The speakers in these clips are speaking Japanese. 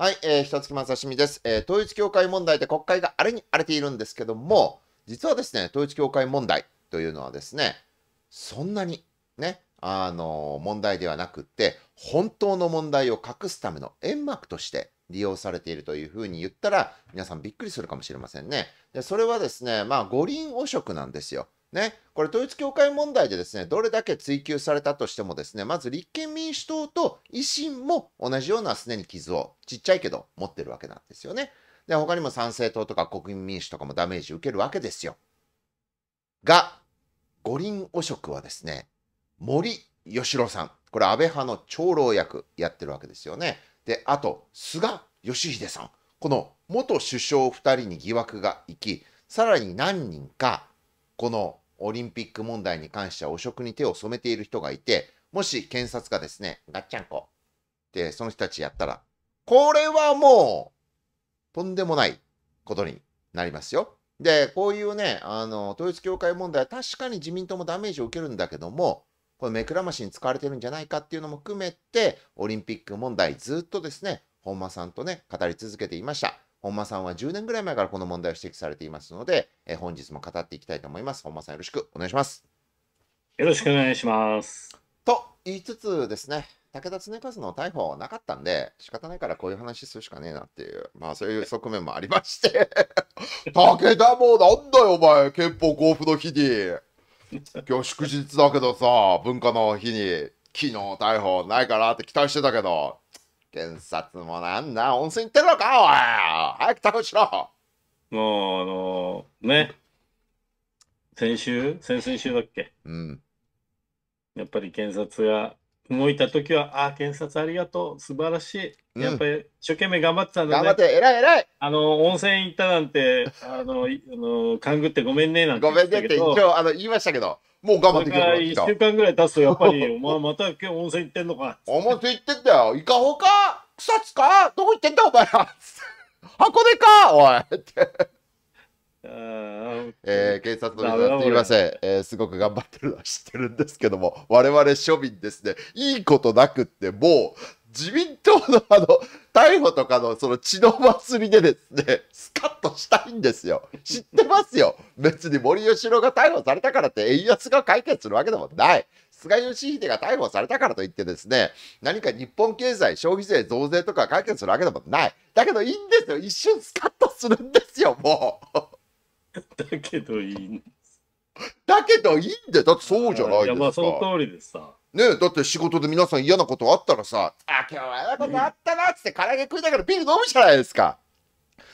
はい、えー、ひとつきまさしみです、えー、統一教会問題で国会があれに荒れているんですけども、実はですね、統一教会問題というのはですね、そんなにね、あのー、問題ではなくって、本当の問題を隠すための煙幕として利用されているというふうに言ったら、皆さんびっくりするかもしれませんね。でそれはですね、まあ、五輪汚職なんですよ。ね、これ統一教会問題でですね、どれだけ追及されたとしてもですね、まず立憲民主党と維新も同じようなすでに傷を、ちっちゃいけど持ってるわけなんですよね。で、他にも参政党とか国民民主とかもダメージ受けるわけですよ。が、五輪汚職はですね、森喜朗さん、これ安倍派の長老役やってるわけですよね。で、あと、菅義偉さん、この元首相2人に疑惑がいき、さらに何人か、このオリンピック問題に関しては汚職に手を染めている人がいて、もし検察がですね、ガッチャンコってその人たちやったら、これはもう、とんでもないことになりますよ。で、こういうね、あの、統一教会問題は確かに自民党もダメージを受けるんだけども、これ目くらましに使われてるんじゃないかっていうのも含めて、オリンピック問題ずっとですね、本間さんとね、語り続けていました。本間さんは10年ぐらい前からこの問題を指摘されていますので、え本日も語っていきたいと思います。本間さんよろしくお願いします。よろしくお願いします。と言いつつですね、武田恒和の逮捕はなかったんで、仕方ないからこういう話するしかねえなっていう、まあそういう側面もありまして、武田もなんだよお前、憲法交付の日に、今日祝日だけどさ、文化の日に、昨日逮捕ないかなって期待してたけど、検察もなんだ、温泉行ってるのか、おい早く逮捕しろもう、あのー、ね、先週先々週だっけうん。やっぱり検察が動いた時は、ああ、検察ありがとう、素晴らしい。やっぱり一生懸命頑張ってたんだね。頑張って、偉い偉いあの、温泉行ったなんて、あの、あの勘ぐってごめんねなんて言ごめんねって一応あの言いましたけど、もう我慢できなくなってきた。1週間ぐらい経つと、やっぱり、お前また今日温泉行ってんのか。温泉行ってんだよ。いかほか草津かどこ行ってんだお前ら。箱根かおいっえー、警察の皆さん、すみません、えー、すごく頑張ってるのは知ってるんですけども、我々庶民ですね、いいことなくって、もう自民党のあの、逮捕とかのその血の祭りでですね、スカッとしたいんですよ。知ってますよ。別に森喜朗が逮捕されたからって円安が解決するわけでもない。菅義偉が逮捕されたからといってですね、何か日本経済、消費税増税とか解決するわけでもない。だけどいいんですよ。一瞬スカッとするんですよ、もう。だけどいい。んだけどいいんだよ。だってそうじゃないですか。いや、まあその通りでさ。ねだって仕事で皆さん嫌なことあったらさ、あ、今日は嫌なことあったなっつって唐揚げ食いながらビール飲むじゃないですか。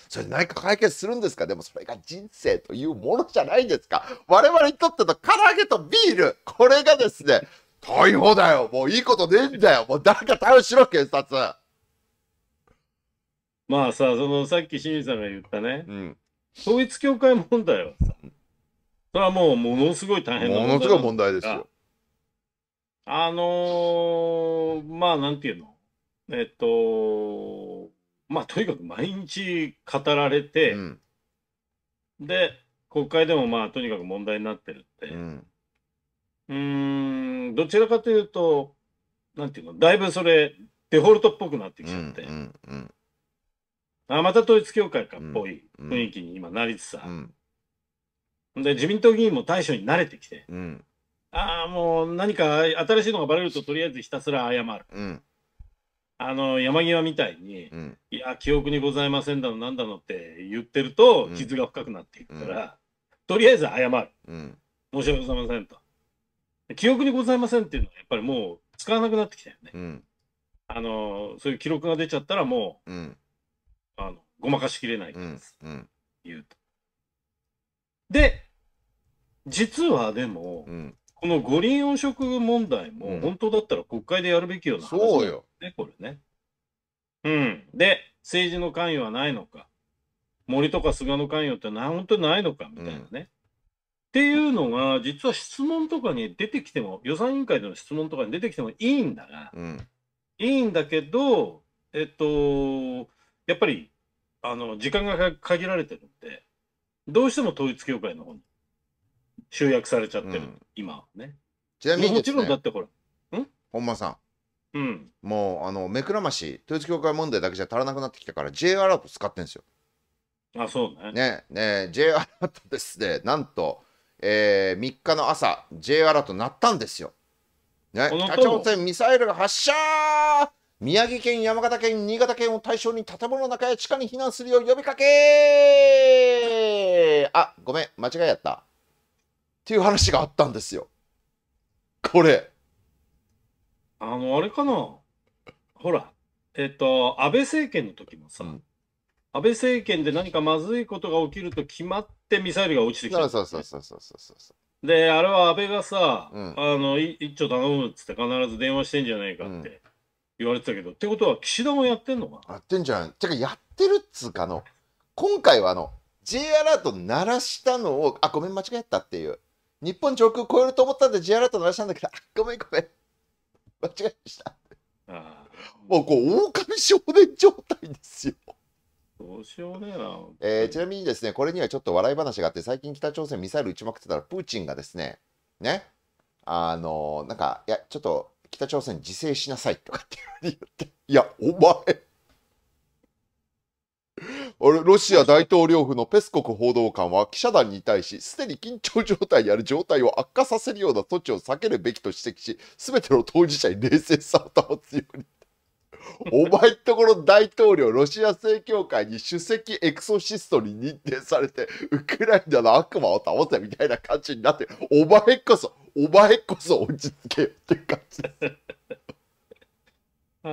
それ何か解決するんですかでもそれが人生というものじゃないんですか我々にとっての唐揚げとビール、これがですね、逮捕だよもういいことねえんだよもう誰か逮捕しろ、警察まあさ、そのさっき清水さんが言ったね、うん、統一教会問題はさ、それはもうものすごい大変な問題ものすごい問題ですよ。あのー、まあ、なんていうのえっと、まあ、とにかく毎日語られて、うん、で、国会でもまあ、とにかく問題になってるって。うん、うん、どちらかというと、なんていうの、だいぶそれ、デフォルトっぽくなってきちゃって。うんうんうん、あまた統一教会かっぽい雰囲気に今なりつつあで、自民党議員も対象に慣れてきて。うんああ、もう何か新しいのがバレるととりあえずひたすら謝る。うん、あの、山際みたいに、うん、いや、記憶にございませんだの、なんだのって言ってると、傷が深くなっていくから、とりあえず謝る。申し訳ございませんと。記憶にございませんっていうのは、やっぱりもう使わなくなってきたよね。あの、そういう記録が出ちゃったらもう、あの、ごまかしきれないです。言うと。で、実はでも、うん、この五輪汚職問題も、本当だったら国会でやるべきような話だよね、これね。うん。で、政治の関与はないのか。森とか菅の関与ってな本当にないのかみたいなね、うん。っていうのが、実は質問とかに出てきても、予算委員会での質問とかに出てきてもいいんだが、うん、いいんだけど、えっと、やっぱり、あの、時間が限られてるんで、どうしても統一教会の方に集約されちゃってる、うん、今ね。ちなみに、ね、もちろんだってほら。ん本間さん。うん。もう、あの、目くらまし、統一教会問題だけじゃ足らなくなってきたから、J アラート使ってんですよ。あ、そうね。ね、ね、J アラートですね、なんと、えー、3日の朝、J アラート鳴ったんですよ。ね、北朝鮮ミサイルが発射宮城県、山形県、新潟県を対象に建物の中や地下に避難するよう呼びかけあ、ごめん、間違いやった。っていう話があったんですよ。これ。あの、あれかなほら、えっ、と、安倍政権の時もさ、うん安倍政権で何かまずいことが起きると決まってミサイルが落ちてきた、そうそうそうそうそうであれは安倍がさ、うん、あの一丁頼むっつって必ず電話してんじゃないかって言われてたけど、うん、ってことは岸田もやってんのかやってんじゃんてかやってるっつうかの今回はあの J アラート鳴らしたのをあごめん間違えたっていう日本上空超えると思ったんで J アラート鳴らしたんだけど、ごめんごめん。間違えました。あもうこう、狼少年状態ですよ。どうしようねな、えー、ちなみにですね、これにはちょっと笑い話があって、最近北朝鮮ミサイル撃ちまくってたら、プーチンがですね、ね、あのー、なんか、いや、ちょっと北朝鮮自制しなさいとかって言って、いや、お前。ロシア大統領府のペスコフ報道官は記者団に対し、すでに緊張状態やある状態を悪化させるような措置を避けるべきと指摘し、すべての当事者に冷静さを保つように。お前んところ大統領、ロシア正教会に首席エクソシストに認定されて、ウクライナの悪魔を倒せみたいな感じになって、お前こそ、お前こそ落ち着けよって感じです。あ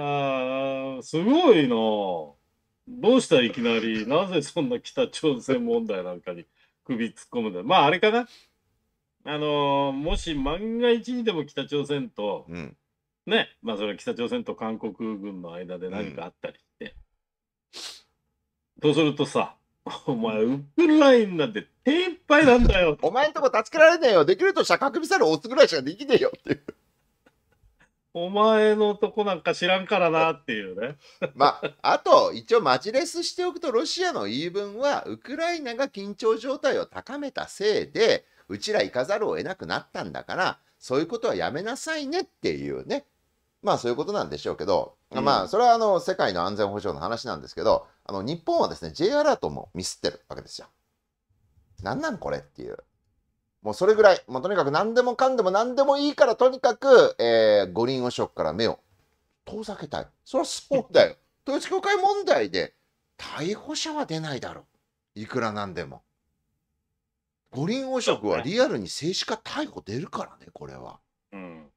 ー、すごいな。どうしたいきなり、なぜそんな北朝鮮問題なんかに首突っ込むんだまあ、あれかな。あのー、もし万が一にでも北朝鮮と、うん、ね、まあ、それは北朝鮮と韓国軍の間で何かあったりして。と、うん、するとさ、お前、ウクライナで手いっぱいなんだよ。お前んとこ助けられねえよ。できると射た核ミサイル押すぐらいしかできねえよっていう。お前のとこなんか知らんからなっていうね。まあ、あと、一応マジレスしておくと、ロシアの言い分は、ウクライナが緊張状態を高めたせいで、うちら行かざるを得なくなったんだから、そういうことはやめなさいねっていうね。まあ、そういうことなんでしょうけど、うん、まあ、それはあの、世界の安全保障の話なんですけど、あの、日本はですね、J アラートもミスってるわけですよ。なんなんこれっていう。もうそれぐらい、もうとにかく何でもかんでも何でもいいから、とにかく、えー、五輪汚職から目を遠ざけたい。それはスポーツだよ。統 一教会問題で逮捕者は出ないだろう。いくらなんでも。五輪汚職はリアルに政治家逮捕出るからね、これは。うん、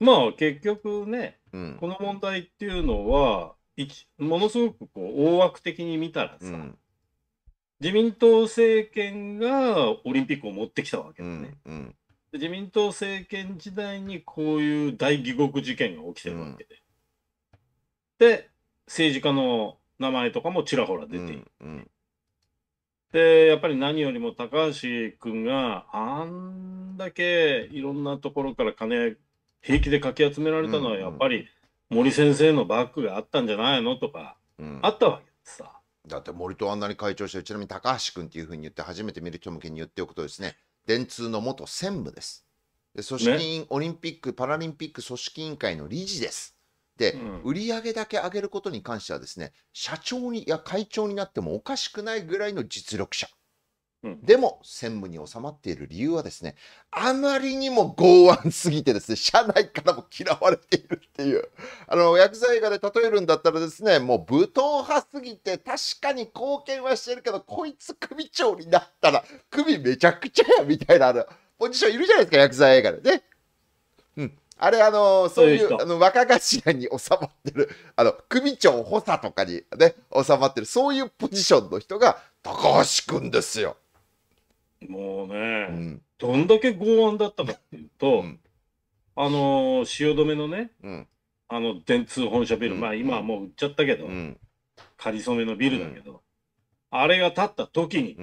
まあ結局ね、うん、この問題っていうのは、ものすごくこう大枠的に見たらさ、うん自民党政権がオリンピックを持ってきたわけだね、うんうんで。自民党政権時代にこういう大疑獄事件が起きてるわけで。うん、で、政治家の名前とかもちらほら出ている、うんうん。で、やっぱり何よりも高橋君があんだけいろんなところから金平気でかき集められたのはやっぱり森先生のバックがあったんじゃないのとか、あったわけでさ。だって森とあんなに会長して、ちなみに高橋君っていうふうに言って、初めて見る人向けに言っておくとですね、電通の元専務です。で組織委員、ね、オリンピック・パラリンピック組織委員会の理事です。で、うん、売上だけ上げることに関してはですね、社長に、いや会長になってもおかしくないぐらいの実力者。でも専務に収まっている理由はですね、あまりにも剛腕すぎてですね、社内からも嫌われているっていう、あの、薬剤映画で例えるんだったらですね、もう武闘派すぎて、確かに貢献はしてるけど、こいつ首長になったら、首めちゃくちゃや、みたいな、あの、ポジションいるじゃないですか、薬剤映画でね。うん。あれ、あのー、そういう、あの、若頭に収まってる、あの、組長補佐とかにね、収まってる、そういうポジションの人が、高橋君ですよ。もうね、うん、どんだけ剛腕だったかっていうと、うん、あの汐留のね、うん、あの電通本社ビル、まあ今はもう売っちゃったけど、仮初めのビルだけど、あれが建った時に、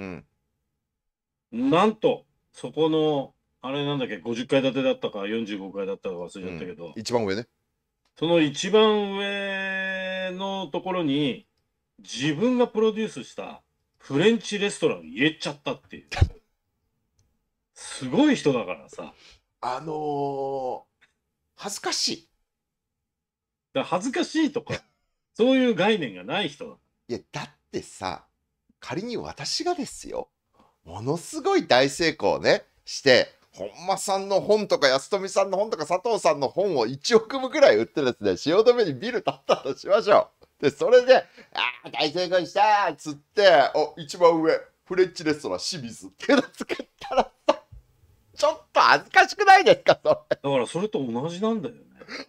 なんと、そこの、あれなんだっけ、50階建てだったか、45階だったか忘れちゃったけど、一番上ね。その一番上のところに、自分がプロデュースしたフレンチレストラン入れちゃったっていう。すごい人だからさ。あのー、恥ずかしい。だ恥ずかしいとか、そういう概念がない人だ。いや、だってさ、仮に私がですよ、ものすごい大成功ね、して、本間さんの本とか安富さんの本とか佐藤さんの本を1億部ぐらい売ってですね、汐留にビル建ったとしましょう。で、それで、ああ、大成功したっつって、お、一番上、フレンチレストラン清水って作ったらさ、ちょっと恥ずかしくないですか、それ。だからそれと同じなんだよね。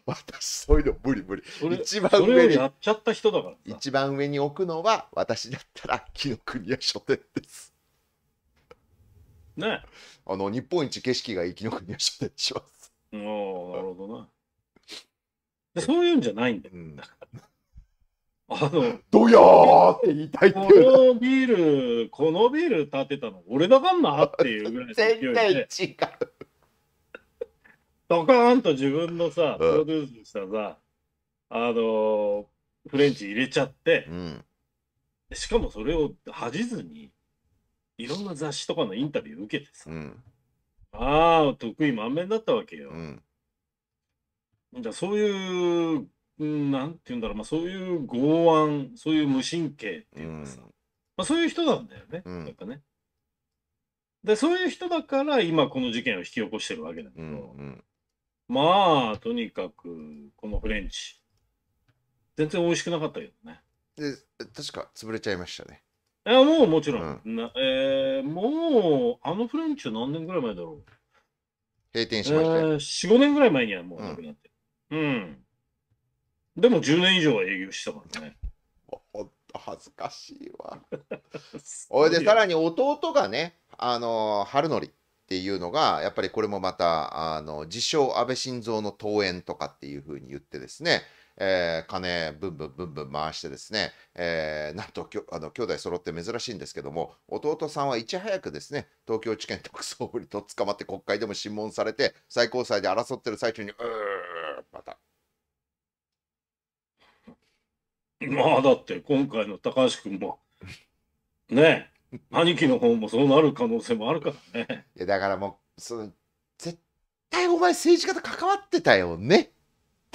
私、そういうの無理無理。一番上に、やっちゃった人だから一番上に置くのは、私だったら、紀の国屋書店です。ねあの、日本一景色がいい紀ノ国屋書店します。ああ、なるほどな。そういうんじゃないんだよ。うんあの、ドヤーって言いたいってこいうのビール、このビール立てたの俺だかんなっていうぐらい勢い全然違う。ドカーンと自分のさ、プロデュースしたさ、あのフレンチ入れちゃって、うん。しかもそれを恥じずに、いろんな雑誌とかのインタビュー受けてさ、うん。ああ、得意満面だったわけよ。うん。じゃあそういうなんて言うんだろう、まあ、そういう剛腕、そういう無神経っていうかさ、うん、まあ、そういう人なんだよね、うん、やっぱね。で、そういう人だから今この事件を引き起こしてるわけだけど、うんうん、まあ、とにかく、このフレンチ、全然美味しくなかったけどね。で、確か潰れちゃいましたね。いや、もうもちろん。うん、えー、もう、あのフレンチは何年ぐらい前だろう。閉店しましたえー。4、5年ぐらい前にはもうなくなってる。うんでも10年以上は営業したからね。恥ずかしいわ。おいで、さらに弟がね、あの、春則っていうのが、やっぱりこれもまた、あの、自称安倍晋三の登園とかっていうふうに言ってですね、えー、金ブンブンブンブン回してですね、えー、なんときょあの兄弟揃って珍しいんですけども弟さんはいち早くですね東京地検特捜部にとっ捕まって国会でも審問されて最高裁で争ってる最中にうーまた まあだって今回の高橋君もね兄貴の方もそうなる可能性もあるからね。いやだからもうその絶対お前政治家と関わってたよね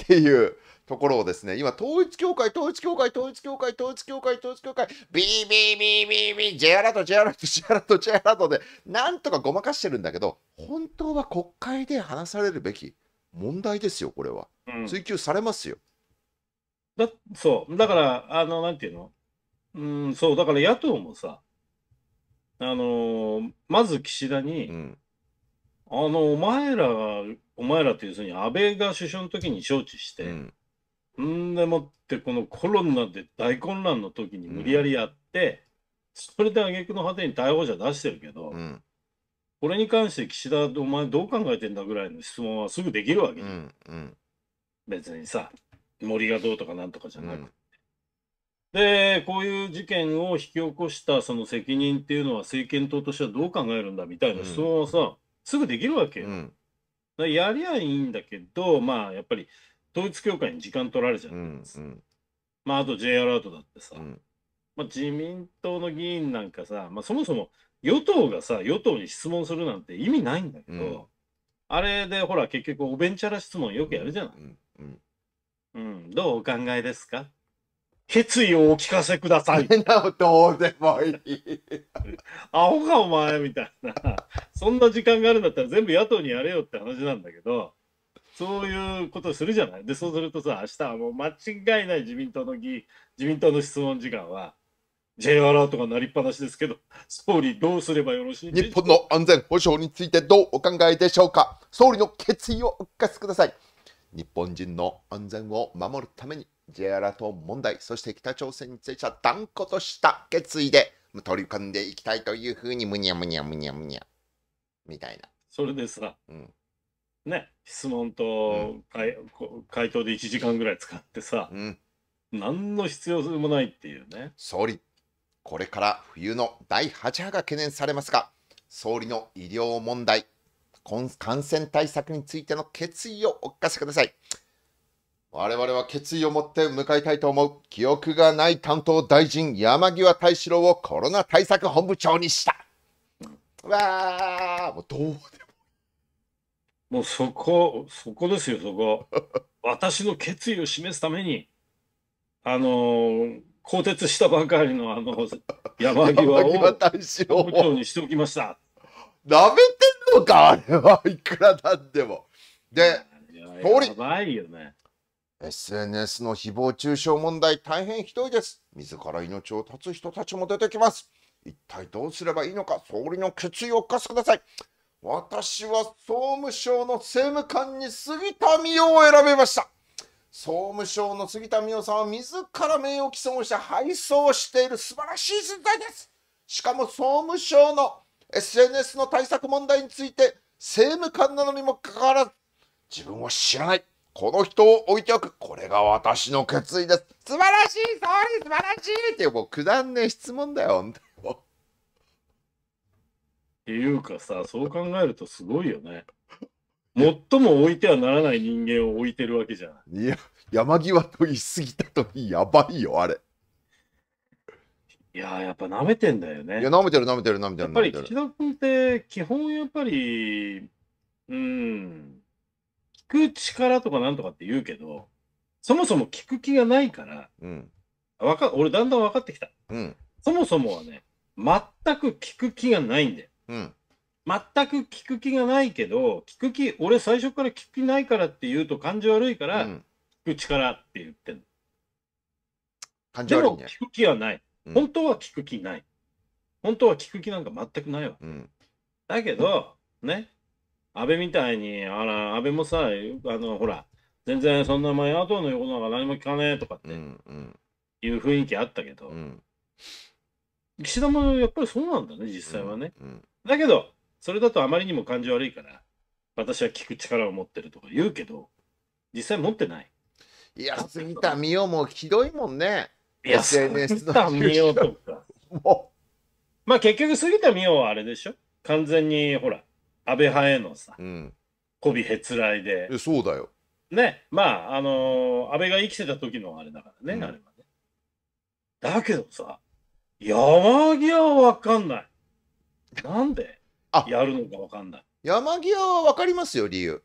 っていうところをですね今統一教会統一教会統一教会統一教会統一教会ビービービービービー J アラート J アラート J アラート J アラートでなんとかごまかしてるんだけど本当は国会で話されるべき問題ですよこれは、追及されますよ。うんだ、そう。だから、あの、なんていうのうん、そう。だから野党もさ、あのーまず岸田に、うんあの、お前らが、お前らっていう、に安倍が首相の時に招致しうて、んんでもって、このコロナで大混乱の時に無理やりやって、それで挙句の果てに逮捕者出してるけどう、んこれに関して岸田、お前どう考えてんだぐらいの質問はすぐできるわけじゃんんうん別にさ。森がどうとかなんとかじゃなくて、うん、でこういう事件を引き起こしたその責任っていうのは政権党としてはどう考えるんだみたいな質問はさ、うん、すぐできるわけよ。うん、やりゃいいんだけどまあやっぱり統一教会に時間取られちゃうんです、うんうん、まああと J アラートだってさ、まあ、自民党の議員なんかさ、まあ、そもそも与党がさ与党に質問するなんて意味ないんだけど、あれでほら結局おべんちゃら質問よくやるじゃない。うん、どうお考えですか決意をお聞かせください。どうでもいい。アホかお前みたいな。そんな時間があるんだったら全部野党にやれよって話なんだけど、そういうことするじゃない。で、そうするとさ、明日はもう間違いない自民党の議、自民党の質問時間は、J アラートが鳴りっぱなしですけど、総理どうすればよろしい日本の安全保障についてどうお考えでしょうか。総理の決意をお聞かせください。日本人の安全を守るために J アラート問題、そして北朝鮮については断固とした決意で取り組んでいきたいというふうにむにゃむにゃむにゃむにゃみたいな。それでさ、うん、ね、質問と、うん、回答で1時間ぐらい使ってさ、うん、何の必要性もないっていうね。総理、これから冬の第8波が懸念されますが、総理の医療問題、感染対策についての決意をお聞かせください。我々は決意を持って向かいたいと思う。記憶がない担当大臣、山際大志郎をコロナ対策本部長にした。わあ、もうどうでも。もうそこ、そこですよ、そこ。私の決意を示すために、あのー、更迭したばかりのあの山際を本部長にしておきました。なめてんのか、あれは。いくらなんでも。で、通り。いよね。SNS の誹謗中傷問題大変ひどいです。自ら命を絶つ人たちも出てきます。一体どうすればいいのか、総理の決意をお聞かせください。私は総務省の政務官に杉田美代を選びました。総務省の杉田美代さんは自ら名誉毀損をして配送している素晴らしい人材です。しかも総務省の SNS の対策問題について政務官なのにもかかわらず、自分を知らない。この人を置いておく。これが私の決意です。素晴らしい総理素晴らしいってもうくだんねえ質問だよ、っていうかさ、そう考えるとすごいよね。最も置いてはならない人間を置いてるわけじゃん。いや、山際と言い過ぎたときやばいよ、あれ。いやーやっぱ舐めてんだよね。いや、舐めてる舐めてる舐めてやっぱり吉岸田君って基本やっぱり、うん、聞く力とかなんとかって言うけど、そもそも聞く気がないから、うん。か俺だんだん分かってきた。うん。そもそもはね、全く聞く気がないんだよ。うん。全く聞く気がないけど、聞く気、俺最初から聞く気ないからって言うと感じ悪いかうら、聞く力って言ってんの。感じ悪いも聞く気はない。本当は聞く気ない。本当は聞く気なんか全くないわ。うん、だけど、ね、安倍みたいに、あら、安倍もさ、あの、ほら、全然そんな前野党の横うことなんか何も聞かねえとかっていう雰囲気あったけど、うん、岸田もやっぱりそうなんだね、実際はね。だけど、それだとあまりにも感じ悪いから、私は聞く力を持ってるとか言うけど、実際持ってない。いや、杉田美代もひどいもんね。SNS の杉田とか。まあ結局杉田美桜はあれでしょ完全にほら、安倍派へのさ、うん、媚びへつらいで。え、そうだよ。ね、まあ、あのー、安倍が生きてた時のあれだからね、うん、あれはね。だけどさ、山際はわかんない。なんでやるのかわかんない。山際はわかりますよ、理由。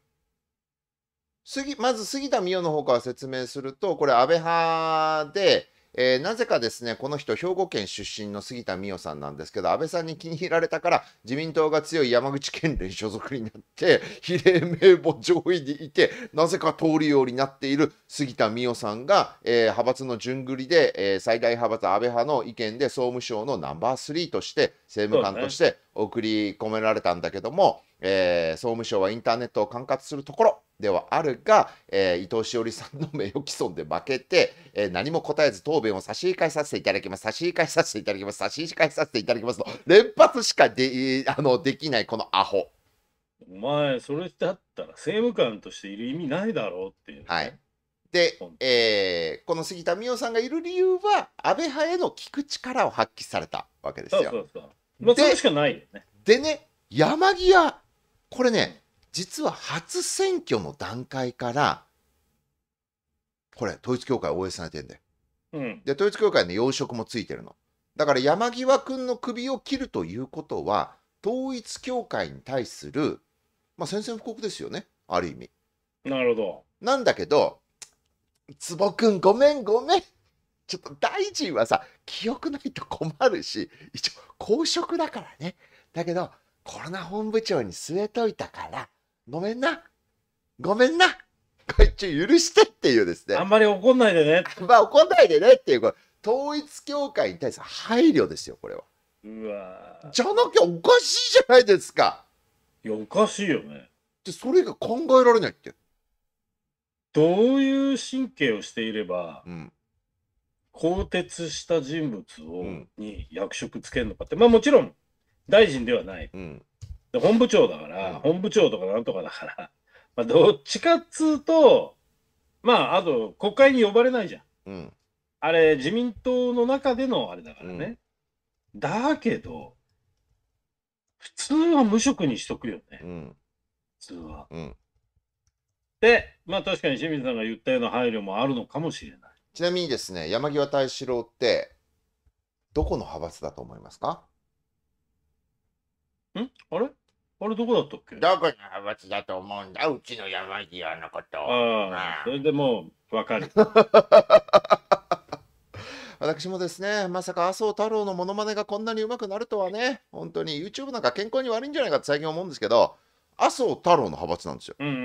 杉まず杉田美桜の方から説明すると、これ安倍派で、えー、なぜかですね、この人、兵庫県出身の杉田水脈さんなんですけど、安倍さんに気に入られたから、自民党が強い山口県連所属になって、比例名簿上位にいて、なぜか通るようになっている杉田水脈さんが、えー、派閥の順繰りで、えー、最大派閥安倍派の意見で総務省のナンバー3として、政務官として送り込められたんだけども、ね、えー、総務省はインターネットを管轄するところ、ではあるが、えー、伊藤詩織さんの名誉毀損で負けて、えー、何も答えず答弁を差し控えさせていただきます、差し控えさせていただきます、差し控えさせていただきますと、連発しかであのできないこのアホ。お前、それだったら政務官としている意味ないだろうっていう、ね、はい。で、えー、この杉田水脈さんがいる理由は、安倍派への聞く力を発揮されたわけですよ。そうそうそうまあ、それしかないよね。でね、山際、これね、実は初選挙の段階からこれ統一教会応援されてんだよ、うん、で統一教会の要職もついてるのだから山際君の首を切るということは統一教会に対する、まあ、宣戦布告ですよねある意味なるほどなんだけど坪君ごめんごめんちょっと大臣はさ記憶ないと困るし一応公職だからねだけどコロナ本部長に据えといたからごめんな。ごめんな。こいつ許してっていうですね。あんまり怒んないでね。まあ怒んないでねっていう、これ、統一教会に対する配慮ですよ、これは。うわじゃなきゃおかしいじゃないですか。いや、おかしいよね。で、それが考えられないって。どういう神経をしていれば、うん、更迭した人物を、うん、に役職つけるのかって、まあもちろん大臣ではない、うん、で本部長だから、本部長とかなんとかだから、まあ、どっちかっつうと、まあ、あと、国会に呼ばれないじゃん。うん、あれ、自民党の中でのあれだからね。うん、だけど、普通は無職にしとくよね。うん、普通は。で、まあ確かに清水さんが言ったような配慮もあるのかもしれない。ちなみにですね、山際大志郎って、どこの派閥だと思いますかんあれあれどこだったっけどこの派閥だと思うんだうちの山際のこと。ああ、それでもうわかる。私もですね、まさか麻生太郎のモノマネがこんなにうまくなるとはね、本当に YouTube なんか健康に悪いんじゃないかって最近思うんですけど、麻生太郎の派閥なんですよ。うんうんう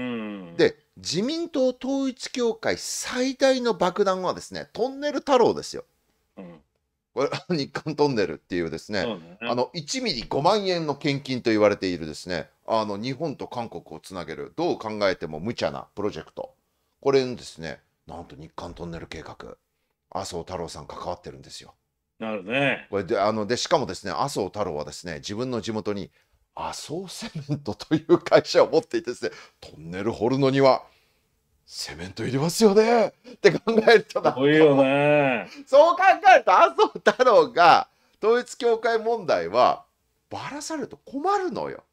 ん、で、自民党統一協会最大の爆弾はですね、トンネル太郎ですよ。うんこ れ日韓トンネルっていうですね、ね、あの1ミリ5万円の献金と言われているですねあの日本と韓国をつなげるどう考えても無茶なプロジェクトこれにですねなんと日韓トンネル計画麻生太郎さん関わってるんですよ。なるね。これであのでしかもですね麻生太郎はですね自分の地元に麻生セメントという会社を持っていてですねトンネル掘るのにはセメントいりますよねって考えるとそう考えると麻生太郎が統一教会問題はばらされると困るのよ。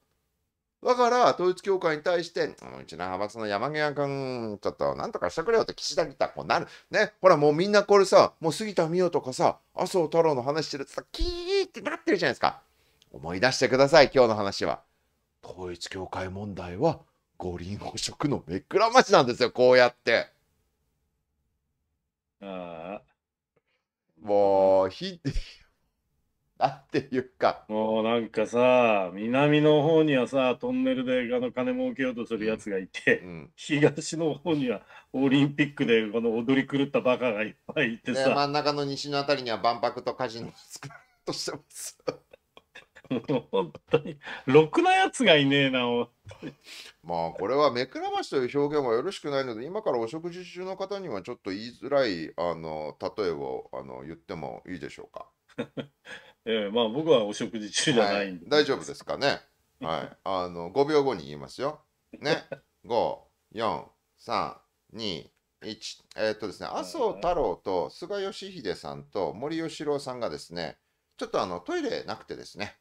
だから、統一教会に対して、うちの派閥の山際君、ちょっとなんとかしてくれよって岸田来たこうなる。ね、ほらもうみんなこれさ、もう杉田美桜とかさ、麻生太郎の話してるってさ、キーってなってるじゃないですか。思い出してください、今日の話は。統一教会問題は五輪汚職の目くらましなんですよ、こうやって。ああ。もう、ひ、なんていうか。もうなんかさ、南の方にはさ、トンネルであの金儲けようとするやつがいて、うん、東の方にはオリンピックでこの踊り狂ったバカがいっぱいいてさ。真ん中の西の辺りには万博とカジノを作ろうとしてます。本当に、ろくなやつがいねえな、本当にまあ、これは目くらましという表現はよろしくないので、今からお食事中の方にはちょっと言いづらい、あの、例えを、あの、言ってもいいでしょうか。ええまあ、僕はお食事中じゃないんで。、大丈夫ですかね。はい、あの、5秒後に言いますよ。ね、5、4、3、2、1。えーっとですね、麻生太郎と菅義偉さんと森喜朗さんがですね、ちょっとあのトイレなくてですね、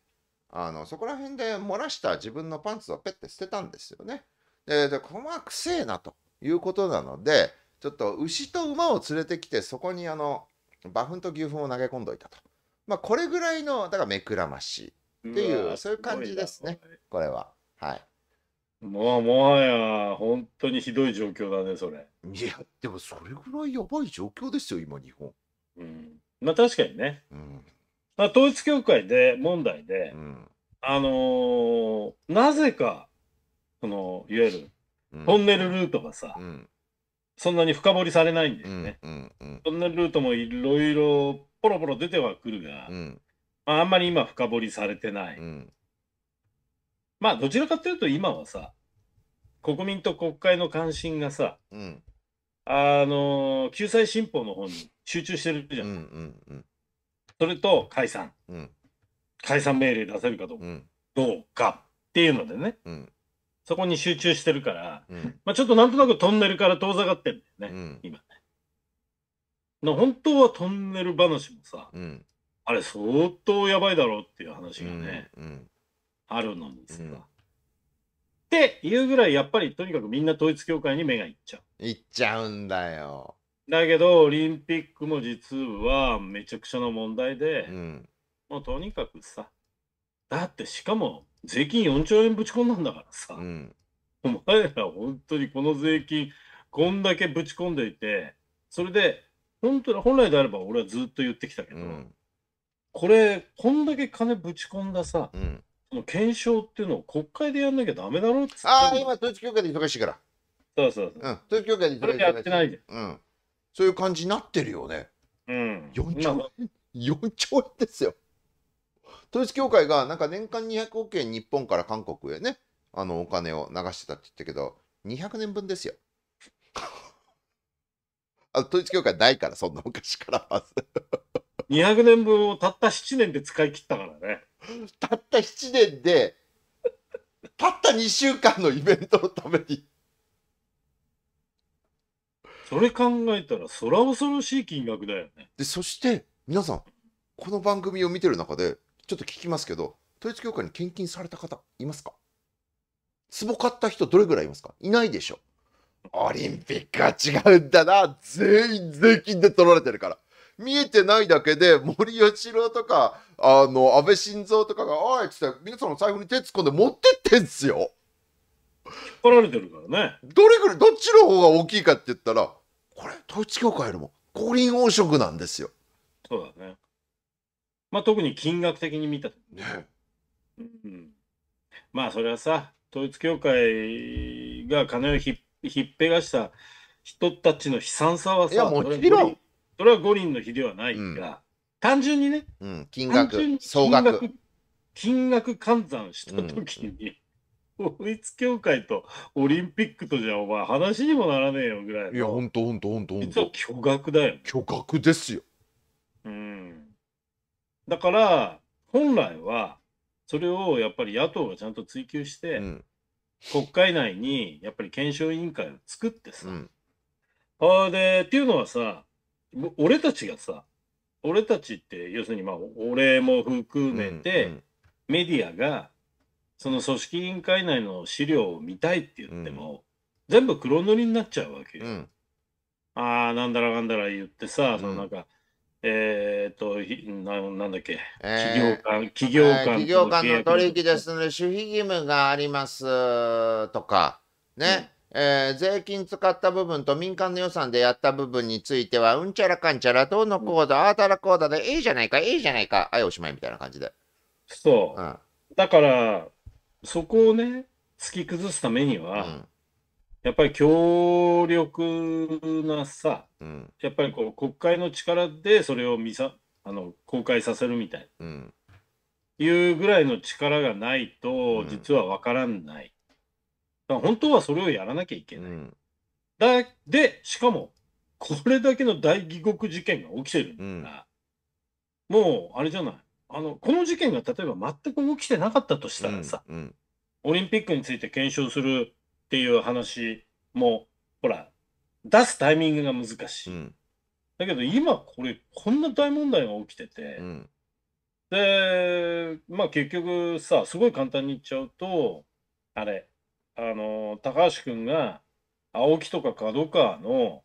あのそこら辺で漏らした自分のパンツをペッて捨てたんですよね。で、でこまくせえなということなので、ちょっと牛と馬を連れてきて、そこにあの馬ンと牛糞を投げ込んどいたと。まあ、これぐらいの、だから目くらましっていう、うそういう感じですね、これは。はい。もうもはや本当にひどい状況だねそれいやでもそれぐらいやばい状況ですよ今日本うんまあ確かにね、うん、まあ、統一教会で問題で、うん、あのー、なぜか、その、いわゆる、トンネルルートがさ、うん、そんなに深掘りされないんだよね。うんうんうん、トンネルルートもいろいろ、ポロポロ出てはくるが、まあ、あんまり今深掘りされてない。まあ、どちらかというと今はさ、国民と国会の関心がさ、あのー、救済新法の方に集中してるじゃうんうんうんそれと解散、うん、解散命令出せるかどうか,、どうかっていうのでね、そこに集中してるから、まあ、ちょっとなんとなくトンネルから遠ざかってるんだよね、今ね。本当はトンネル話もさ、あれ相当やばいだろうっていう話がね、あるのにさ、っていうぐらいやっぱりとにかくみんな統一教会に目がいっちゃう。いっちゃうんだよ。だけど、オリンピックも実はめちゃくちゃな問題で、うん、もうとにかくさ、だってしかも税金4兆円ぶち込んだんだからさ、うん、お前ら本当にこの税金、こんだけぶち込んでいて、それで、本当に本来であれば俺はずっと言ってきたけど、うん、これ、こんだけ金ぶち込んださ、その検証っていうのを国会でやんなきゃだめだろうってああ、今、統一教会で忙しいから。そうそうそう。うん、統一教会で忙しいから。それやってないじゃん。うんそういう感じになってるよね。うん、4兆円、4兆円ですよ。統一教会がなんか年間200億円日本から韓国へね、あのお金を流してたって言ったけど、200年分ですよ。あ統一教会ないから、そんな昔からまず。200 年分をたった7年で使い切ったからね。たった7年で、たった2週間のイベントのためにそれ考えたら、そら恐ろしい金額だよね。で、そして皆さん、この番組を見てる中で、ちょっと聞きますけど、統一教会に献金された方、いますか壺買った人、どれぐらいいますかいないでしょ。オリンピックは違うんだな。全員税金で取られてるから。見えてないだけで、森喜朗とか、あの、安倍晋三とかが、おいっつって、皆さんの財布に手突っ込んで持ってってんすよ。引っ張られてるからね。どれぐらい、どっちの方が大きいかって言ったら、これ、統一教会よりも五輪王色なんですよ。そうだね。まあ、特に金額的に見た。ね。うん。まあ、それはさ、統一教会が金をひひっぺがした人たちの悲惨さはさ、いやもちろんそれは五輪の比ではないが、うん、単純にね、うん、金額、総額。金額換算した時に、統一教会とオリンピックとじゃお前話にもならねえよぐらいいやほんとほんとほんとほんと巨額だよ巨額ですようん、だから本来はそれをやっぱり野党がちゃんと追及して、うん国会内にやっぱり検証委員会を作ってさ、うんあでっていうのはさ俺たちがさ俺たちって要するにまあお俺も含めて、メディアがその組織委員会内の資料を見たいって言っても、うん、全部黒塗りになっちゃうわけよ。うん、ああ、なんだらかんだら言ってさ、そのなんか、えー、っとな、なんだっけ、えー、企業間、企業間、企業間の取引ですので、守秘義務がありますとか、ね。えー、税金使った部分と民間の予算でやった部分については、うんちゃらかんちゃら、どうのこうだ、ああたらこうだで、ええじゃないか、ええじゃないか、あいおしまいみたいな感じで。そう。うん、だから、そこをね、突き崩すためには、うん、やっぱり強力なさ、うん、やっぱりこう国会の力でそれを見さあの公開させるみたいな、うん、いうぐらいの力がないと、実は分からない。だから本当はそれをやらなきゃいけない。だで、しかも、これだけの大疑獄事件が起きてるんだから、もうあれじゃない。あの、この事件が例えば全く起きてなかったとしたらさ、うんうん、オリンピックについて検証するっていう話も、ほら、出すタイミングが難しい。うん、だけど今これ、こんな大問題が起きてて、うん、で、まあ結局さ、すごい簡単に言っちゃうと、あれ、あの、高橋君が、青木とか角川の、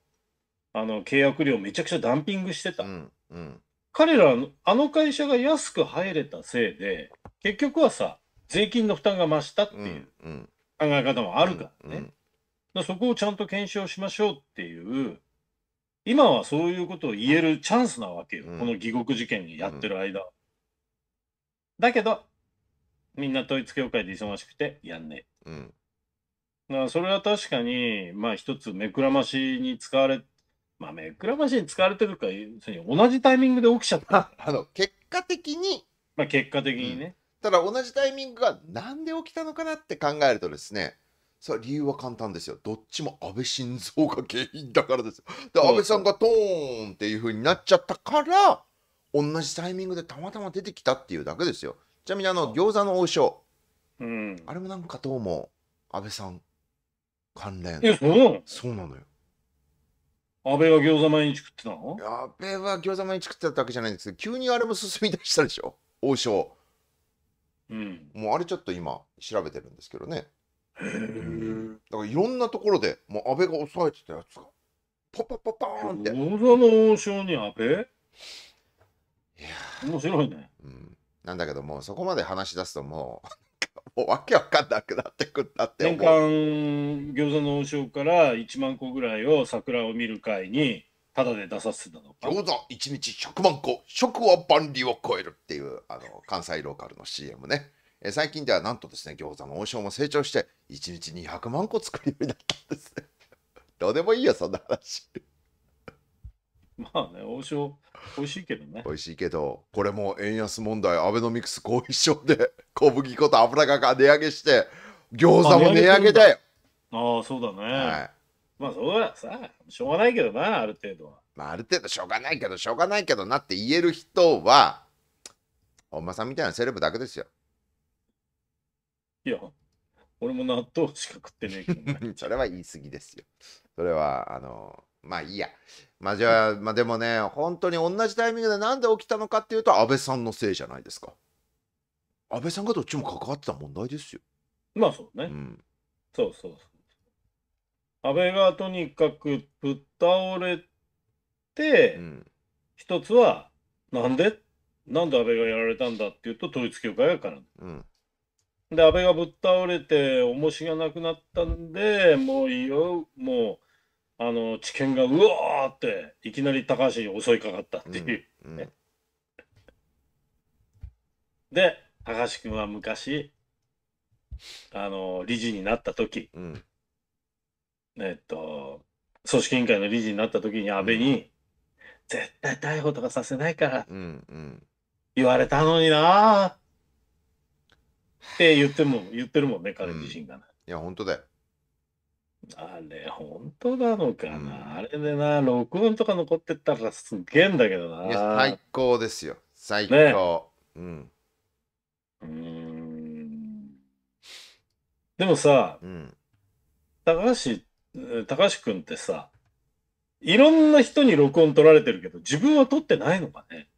あの、契約料めちゃくちゃダンピングしてた。うんうん彼らの、あの会社が安く入れたせいで、結局はさ、税金の負担が増したっていう考え方もあるからね。らそこをちゃんと検証しましょうっていう、今はそういうことを言えるチャンスなわけよ。この疑獄事件やってる間。だけど、みんな統一教会で忙しくてやんねえ。だかそれは確かに、まあ一つ目くらましに使われまあ、目くらましに使われてるか同じタイミングで起きちゃった あの結果的に、まあ、結果的にね、うん、ただ同じタイミングが何で起きたのかなって考えるとですねさあ理由は簡単ですよどっちも安倍晋三が原因だからですよで安倍さんがトーンっていうふうになっちゃったから同じタイミングでたまたま出てきたっていうだけですよちなみにあの餃子の王将、うん、あれもなんかどうも安倍さん関連そうなのよ安倍は餃子毎日食ってたの安倍は餃子毎日食ってたわけじゃないんですけど急にあれも進み出したでしょ王将うんもうあれちょっと今調べてるんですけどねへえだからいろんなところでもう安倍が抑えてたやつがパパパパーンって餃子の王将に安倍いや面白いね、うん、なんだけどもうそこまで話し出すともう もうわけわかんなくなってくんだって年間餃子の王将から1万個ぐらいを桜を見る会にただで出させたのか餃子1日100万個食は万里を超えるっていうあの関西ローカルの CM ねえ最近ではなんとですね餃子の王将も成長して1日200万個作るようになったんですどうでもいいよそんな話まあね、王将、美味しいけどね。美味しいけど、これも円安問題、アベノミクス後遺症で、小麦粉と油が値上げして、餃子も値上げだよ。ああ、そうだね。はい、まあ、そうださ、しょうがないけどな、ある程度は。まあ、ある程度しょうがないけど、しょうがないけどなって言える人は、お馬さんみたいなセレブだけですよ。いや、俺も納豆しか食ってねえけど、ね、それは言い過ぎですよ。それは、あの、まあいいや。まあじゃあ、まあでもね、本当に同じタイミングで何で起きたのかっていうと、安倍さんのせいじゃないですか。安倍さんがどっちも関わってた問題ですよ。まあそうね。うん、そうそうそう。安倍がとにかくぶっ倒れて、うん、一つは、なんでなんで安倍がやられたんだっていうと、統一教会が絡む。うんで安倍がぶっ倒れて重しがなくなったんでもういよもうあの知見がうわーっていきなり高橋に襲いかかったっていう、うんうん、で高橋君は昔あの理事になった時、うん、えっと組織委員会の理事になった時に安倍に、絶対逮捕とかさせないから、言われたのになーって言っても言ってるもんね彼自身が、いや本当だよあれ、本当なのかな、うん、あれでな、録音とか残ってったらすげえんだけどな。いや、最高ですよ。最高。ね、うん。うん。でもさ、うん、高橋、高橋君ってさ、いろんな人に録音取られてるけど、自分は取ってないのかね。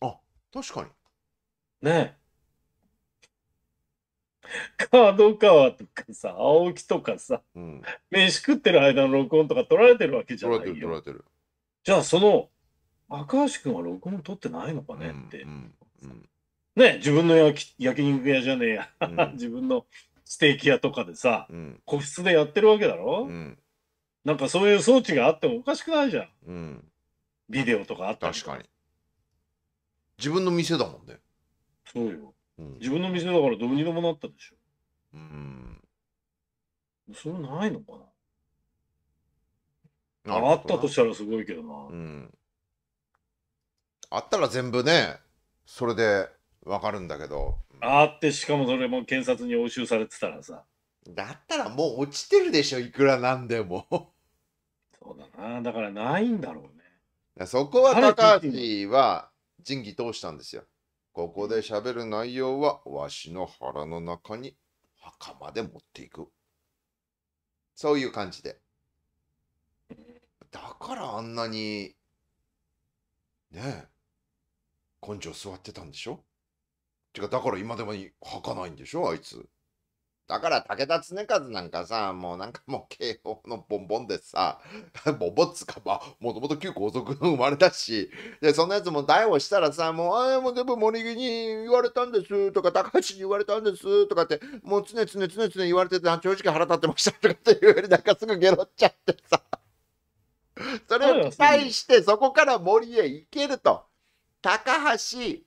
あ、確かに。ね角川とかさ、青木とかさ、うん、飯食ってる間の録音とか取られてるわけじゃないよ。られてる、られてる。じゃあ、その、赤橋君は録音撮ってないのかねって。うんうんね、自分の焼焼肉屋じゃねえや、うん、自分のステーキ屋とかでさ、うん、個室でやってるわけだろ、うん、なんかそういう装置があってもおかしくないじゃん。うん、ビデオとかあった確かに。自分の店だもんね。そうよ。自分の店だからどうにでもなったでしょ。うん。それないのかなあったとしたらすごいけどな。うん。あったら全部ね、それでわかるんだけど。あってしかもそれも検察に押収されてたらさ。だったらもう落ちてるでしょ、いくらなんでも。そうだな、だからないんだろうね。そこは高橋は仁義通したんですよ。ここで喋る内容はわしの腹の中に墓まで持っていく。そういう感じで。だからあんなに、ねえ、根性座ってたんでしょてか、だから今でもに吐かないんでしょあいつ。だから武田恒和なんかさ、もうなんかもう慶応のボンボンでさ、ボンボンつかば、もともと旧皇族の生まれだし、で、そんなやつも逮捕したらさ、もう、ああ、もう全部森木に言われたんですとか、高橋に言われたんですとかって、もう常々常々言われてて、正直腹立ってましたとかって言うより、なんかすぐゲロっちゃってさ、それを期待して、そこから森へ行けると。高橋、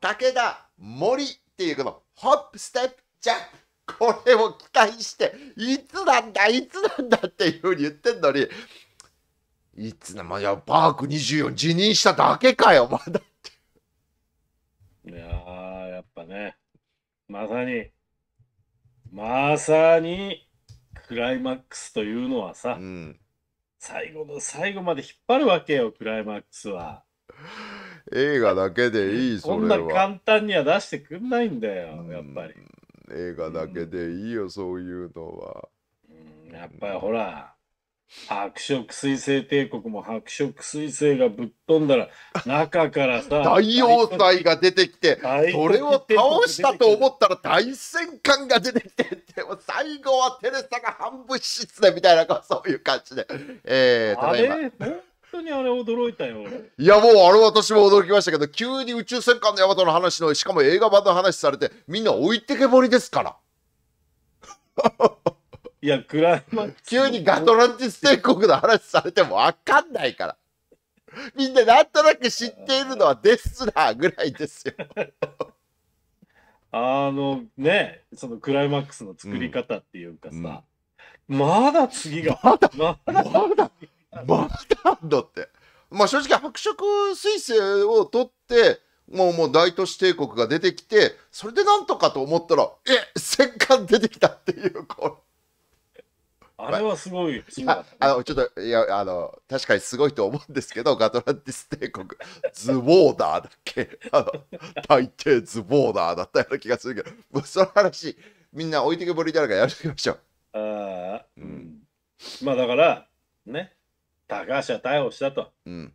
武田、森っていうこの、ホップ、ステップ、ジャンプ。これを期待して、いつなんだ、いつなんだっていうふうに言ってんのに、いつな、まあ、いや、パーク24辞任しただけかよ、まだって。いやー、やっぱね、まさに、まさに、クライマックスというのはさ、うん、最後の最後まで引っ張るわけよ、クライマックスは。映画だけでいい、それは。こんな簡単には出してくんないんだよ、やっぱり。うん映画だけでいいよ、そういうのは。やっぱりほら、白色水星帝国も白色水星がぶっ飛んだら中からさ大要塞が出てきてそれを倒したと思ったら大戦艦が出てきてでも最後はテレサが半分死すみたいなそういう感じで、えー、ただいま。当にあれ驚いたよ。いやもうあれ私も驚きましたけど、急に宇宙戦艦のヤマトの話の、しかも映画版の話されて、みんな置いてけぼりですから。いや、クライマックス。急にガトランティス帝国の話されてもわかんないから。みんななんとなく知っているのはデスラーぐらいですよ。あのね、そのクライマックスの作り方っていうかさ、うんうん、まだ次が、まだ、まだ、まだバスタンドって。まあ正直白色彗星を取って、もうもう大都市帝国が出てきて、それでなんとかと思ったら、え、戦艦出てきたっていう、あれはすごい。いや、あの、ちょっと、いや、あの、確かにすごいと思うんですけど、ガトランティス帝国、ズボーダーだっけあの、大抵ズボーダーだったような気がするけど、その話、みんな置いてけぼりだらからやるてきましょう。ああ、うん。まあだから、ね、高橋は逮捕したと。うん。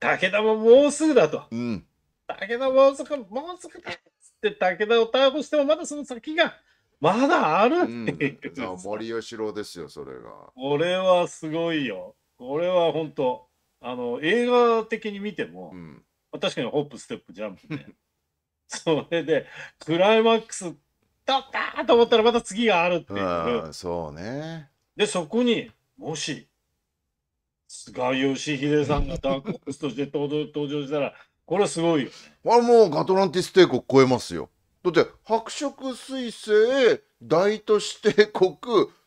武田ももうすぐだと。うん。武田もうすぐ、もうすぐだっって武田を逮捕してもまだその先がまだあるっていう、うん、森喜朗ですよ、それが。これはすごいよ。これは本当あの、映画的に見ても、うん、確かにホップ、ステップ、ジャンプで。それで、クライマックス、だったと思ったらまた次があるっていう。そうね。で、そこにもし、菅義偉さんがダークホースとして登場したら、これはすごいよ、ね。これもうガトランティス帝国超えますよ。だって、白色彗星、大都市帝国、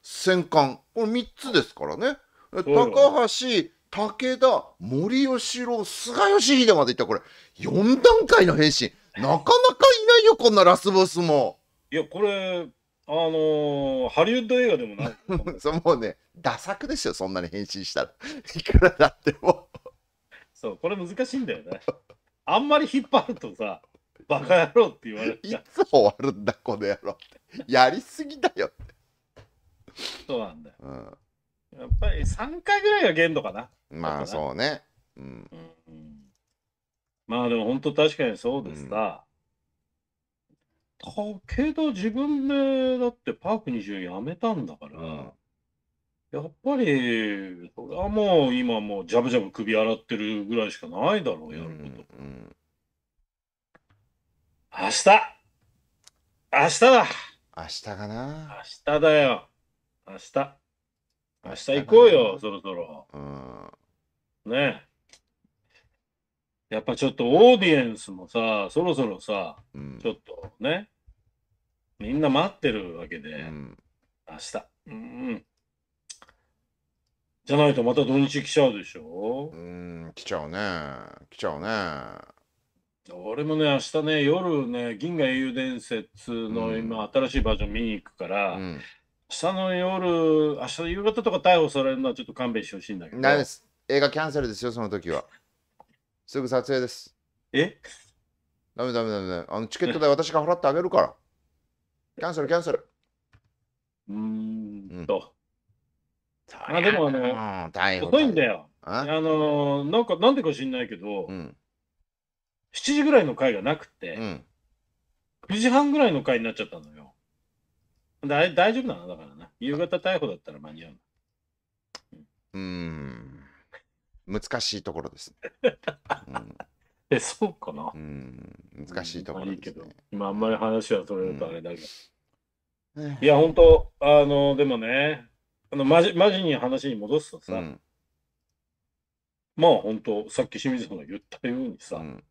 戦艦。これ3つですからね。高橋、武田、森喜朗、菅義偉までいった、これ。4段階の変身。なかなかいないよ、こんなラスボスも。いや、これ、あのー、ハリウッド映画でもない そもうねダ作ですよそんなに変身したら いくらだってもそうこれ難しいんだよねあんまり引っ張るとさバカ野郎って言われるいつ終わるんだこの野郎ってやりすぎだよってそうなんだよ、うん、やっぱり3回ぐらいが限度かなまあそうね、うん、うん、まあでも本当確かにそうですさ、うんけど自分でだってパーク2 0やめたんだから、やっぱり、それはもう今もうジャブジャブ首洗ってるぐらいしかないだろう、やること。うん、明日明日だ明日かな明日だよ。明日。明日行こうよ、そろそろ。うん、ねやっぱちょっとオーディエンスもさ、そろそろさ、うん、ちょっとね、みんな待ってるわけで、うん明日。うん。じゃないとまた土日来ちゃうでしょう。ん来ちゃうね来ちゃうね俺もね、明日ね、夜ね、銀河英雄伝説の今、新しいバージョン見に行くから、うん明日の夜、明日の夕方とか逮捕されるのはちょっと勘弁してほしいんだけど。ないです映画キャンセルですよその時はすぐ撮影ですえダメダメダメダメあのチケット代私が払ってあげるからキャンセル、キャンセル。うーんと。あでもあのうん、大遅いんだよ。ああのーなんか、なんでか知んないけど、うん。7時ぐらいの回がなくて、うん。9時半ぐらいの回になっちゃったのよ。だ大丈夫なのだからな。夕方逮捕だったら間に合う。うん。難しいところですね。うんえ、そうかな。うん、難しいところです、ね、いいけど、今あんまり話はそれるとあれだけど。うん、いや、本当あの、でもね、あのマジマジに話に戻すとさ、うん、まあ本当さっき清水さんが言ったようにさ、うん、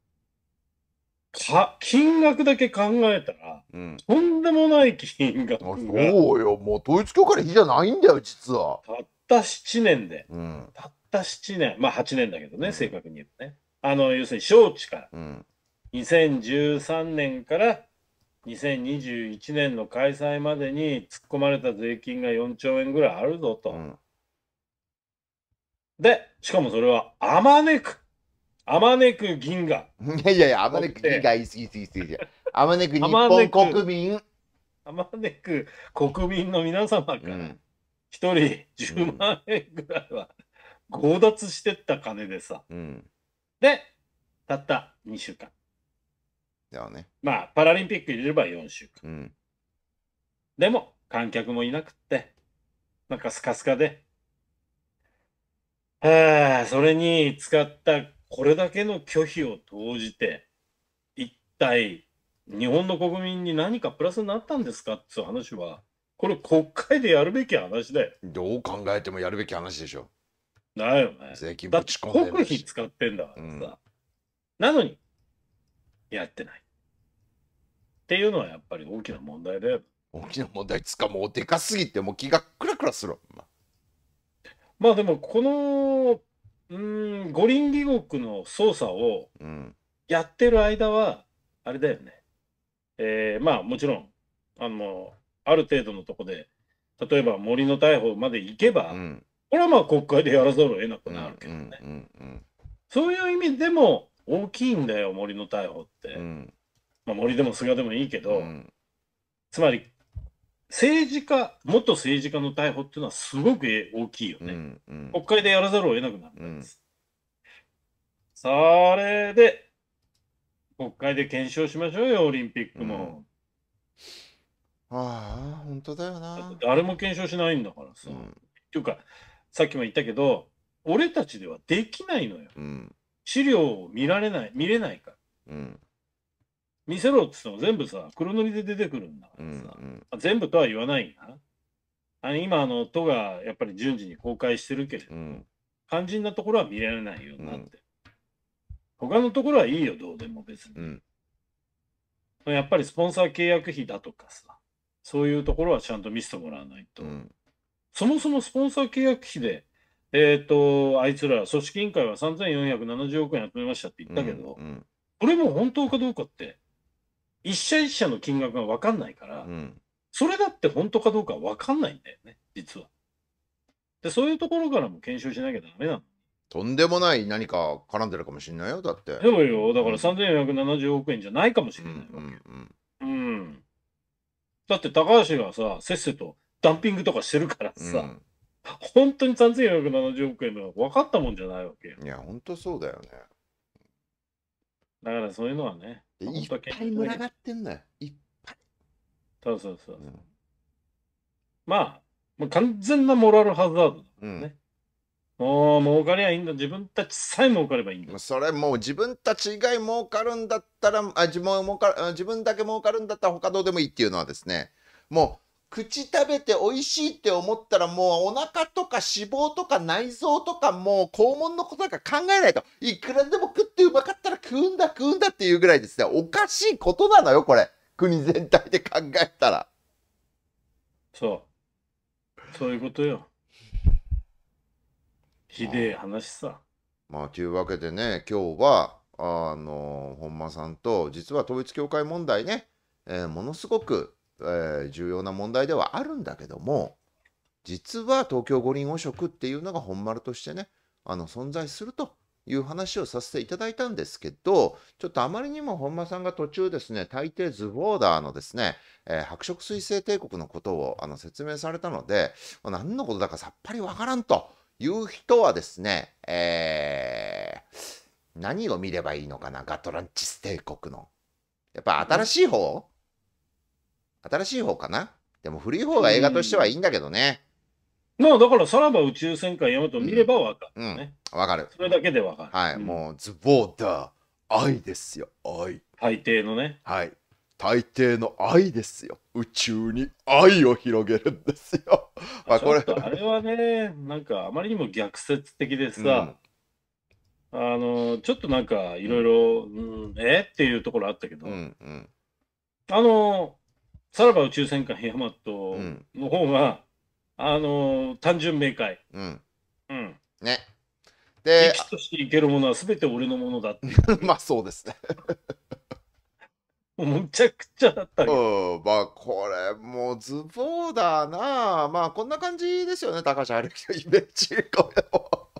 か金額だけ考えたら、とんでもない金額がそうよもう統一教会の日じゃないんだよ実はたった7年で、たった7年まあ8年だけどね、正確に言うとねあの要するに招致から、うん、2013年から2021年の開催までに突っ込まれた税金が4兆円ぐらいあるぞと。うん、で、しかもそれはあまねく、あまねく銀河。いやいやいや、あまねく銀河言い過い過あまねく日本国民。あまねく国民の皆様から1人10万円ぐらいは強奪してった金でさ。うんで、たった2週間。だね。まあ、パラリンピック入れれば4週間。うん、でも、観客もいなくって、なんかスカスカで、えそれに使ったこれだけの拒否を投じて、一体、日本の国民に何かプラスになったんですかっつう話は、これ国会でやるべき話で。どう考えてもやるべき話でしょ。だよね。税金だって国費使ってんだからさ、うん。なのに、やってない。っていうのはやっぱり大きな問題だよ。大きな問題つかもうでかすぎてもう気がクラクラする。まあ、まあ、でもこの、うん、五輪義国の捜査をやってる間は、あれだよね。えー、まあもちろん、あの、ある程度のとこで、例えば森の逮捕まで行けば、うんこれはまあ国会でやらざるを得なくなるけどね。そういう意味でも大きいんだよ、森の逮捕って。まあ、森でも菅でもいいけど、つまり政治家、元政治家の逮捕っていうのはすごく大きいよね。うんうん、国会でやらざるを得なくなるんです。それで、国会で検証しましょうよ、オリンピックも。うん、ああ、本当だよな。誰も検証しないんだからさ。うん、っていうか、さっきも言ったけど、俺たちではできないのよ。うん資料を見られない、見れないから。うん見せろって言っても全部さ、黒塗りで出てくるんだからさ、うんうん、全部とは言わないな。あの今、あの、都がやっぱり順次に公開してるけれど、うん、肝心なところは見られないようになって。うん、他のところはいいよ、どうでも別に、うん。やっぱりスポンサー契約費だとかさ、そういうところはちゃんと見せてもらわないと、そもそもスポンサー契約費で、えっ、ー、と、あいつら、組織委員会は3470億円集めましたって言ったけど、うんうん、これも本当かどうかって、一社一社の金額が分かんないから、うん、それだって本当かどうか分かんないんだよね、実は。で、そういうところからも検証しなきゃだめなの。とんでもない何か絡んでるかもしれないよ、だって。そうよ、だから3470億円じゃないかもしれないわけ。うん、、だって高橋がさ、せっせとダンピングとかしてるからさ、うん、本当に3470億円の分かったもんじゃないわけいや、本当そうだよね。だからそういうのはね、いっぱい群がってんだよ。いっぱい。そうそうそう。うん、まあ、もう完全なモラルハザードだね。うんもう儲かりゃいいんだ自分たちさえ儲かればいいんだそれもう自分たち以外儲かるんだったらあ自分儲か自分だけ儲かるんだったら他どうでもいいっていうのはですねも口食べて美味しいって思ったらもうお腹とか脂肪とか内臓とかもう肛門のことなんか考えないといくらでも食ってうまかったら食うんだ食うんだっていうぐらいですねおかしいことなのよこれ国全体で考えたらそうそういうことよひでえ話さまあというわけでね今日はあの本間さんと実は統一教会問題ね、えー、ものすごくえー、重要な問題ではあるんだけども実は東京五輪汚職っていうのが本丸としてねあの存在するという話をさせていただいたんですけどちょっとあまりにも本間さんが途中ですね大抵ズボーダーのですね、えー、白色彗星帝国のことをあの説明されたので何のことだかさっぱりわからんという人はですね、えー、何を見ればいいのかなガトランチス帝国の。やっぱ新しい方新しい方かなでも古い方が映画としてはいいんだけどね。まあだからさらば宇宙戦艦ヤマト見ればわかる、ね、うん、わ、かる。それだけでわかる。はい、もうズボーダー、愛ですよ、愛。大抵のね。はい。大抵の愛ですよ。宇宙に愛を広げるんですよ。まあ、これあれはね、なんかあまりにも逆説的でさ、うん、あのちょっとなんかいろいろ、えっていうところあったけど、うんうん、あのさらば宇宙戦艦ヘアマットの方が、うん、あのー、単純明快。うん。うん。ね。で、生きとしていけるものは全て俺のものだって。まあそうですね。むちゃくちゃだったうん、まあこれもうズボーだなまあこんな感じですよね高橋歩きのイメージこれを。こ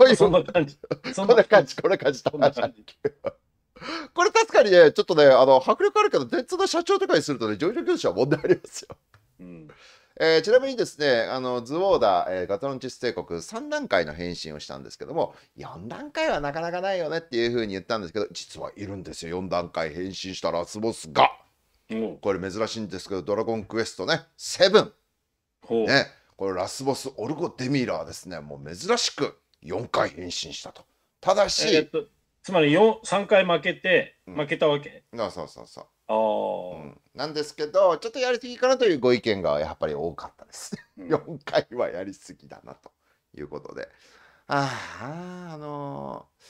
ういうそんな感じこんな感じこんな感じ これ確かにね、ちょっとね、あの、迫力あるけど、電通の社長とかにするとね、上場業者は問題ありますよ。うん、えー、ちなみにですね、あの、ズウォーダー、えー、ガトロンチス帝国、3段階の変身をしたんですけども、4段階はなかなかないよねっていうふうに言ったんですけど、実はいるんですよ、4段階変身したラスボスが。うん、これ珍しいんですけど、ドラゴンクエストね、7。ね、これラスボス、オルゴ・デミーラーですね、もう珍しく4回変身したと。ただし、えーつまり3回負けて、うん、負けたわけそうそうそうそうあ、うん、なんですけどちょっとやりすぎかなというご意見がやっぱり多かったです4回はやりすぎだなということであああのー、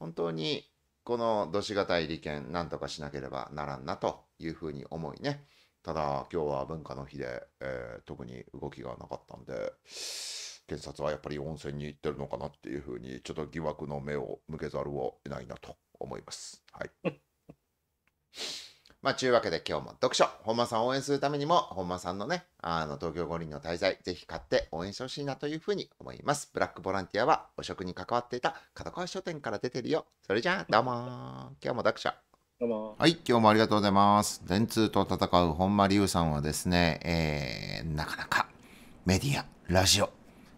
本当にこのどしがたい利権なんとかしなければならんなというふうに思いねただ今日は文化の日で、えー、特に動きがなかったんで検察はやっぱり温泉に行ってるのかなっていうふうに、ちょっと疑惑の目を向けざるを得ないなと思います。はい。まあ、ちゅうわけで今日も読書、本間さんを応援するためにも、本間さんのね、あの、東京五輪の滞在、ぜひ買って応援してほしいなというふうに思います。ブラックボランティアは、お食に関わっていた角川書店から出てるよ。それじゃあ、どうも今日も読書。どうもはい、今日もありがとうございます。電通と戦う本間龍さんはですね、えー、なかなかメディア、ラジオ、